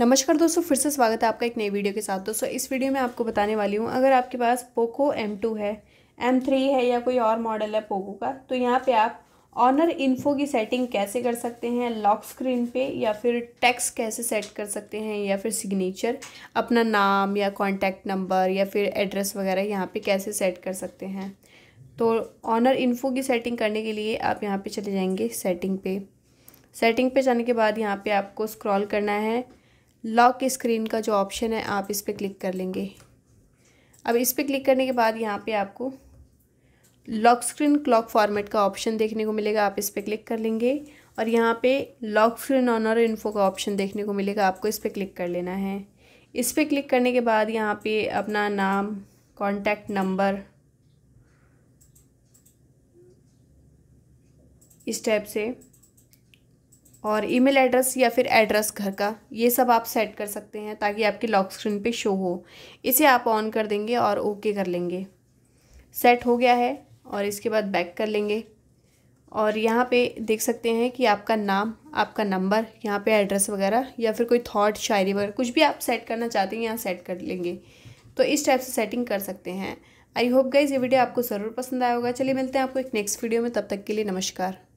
नमस्कार दोस्तों फिर से स्वागत है आपका एक नई वीडियो के साथ दोस्तों इस वीडियो में आपको बताने वाली हूँ अगर आपके पास पोको M2 है M3 है या कोई और मॉडल है पोको का तो यहाँ पे आप ऑनर इन्फो की सेटिंग कैसे कर सकते हैं लॉक स्क्रीन पे या फिर टैक्स कैसे सेट कर सकते हैं या फिर सिग्नेचर अपना नाम या कॉन्टैक्ट नंबर या फिर एड्रेस वगैरह यहाँ पर कैसे सेट कर सकते हैं तो ऑनर इन्फो की सेटिंग करने के लिए आप यहाँ पर चले जाएंगे सेटिंग पे सेटिंग पे जाने के बाद यहाँ पर आपको स्क्रॉल करना है लॉक स्क्रीन का जो ऑप्शन है आप इस पर क्लिक कर लेंगे अब इस पर क्लिक करने के बाद यहाँ पे आपको लॉक स्क्रीन क्लॉक फॉर्मेट का ऑप्शन देखने को मिलेगा आप इस पर क्लिक कर लेंगे और यहाँ पे लॉक स्क्रीन ऑनर इन्फो का ऑप्शन देखने को मिलेगा आपको इस पर क्लिक कर लेना है इस पर क्लिक करने के बाद यहाँ पे अपना नाम कॉन्टैक्ट नंबर इस टाइप से और ईमेल एड्रेस या फिर एड्रेस घर का ये सब आप सेट कर सकते हैं ताकि आपकी लॉक स्क्रीन पे शो हो इसे आप ऑन कर देंगे और ओके कर लेंगे सेट हो गया है और इसके बाद बैक कर लेंगे और यहाँ पे देख सकते हैं कि आपका नाम आपका नंबर यहाँ पे एड्रेस वगैरह या फिर कोई थॉट शायरी वगैरह कुछ भी आप सेट करना चाहते हैं यहाँ सेट कर लेंगे तो इस टाइप से सेटिंग कर सकते हैं आई होप गाइज ये वीडियो आपको ज़रूर पसंद आया होगा चलिए मिलते हैं आपको एक नेक्स्ट वीडियो में तब तक के लिए नमस्कार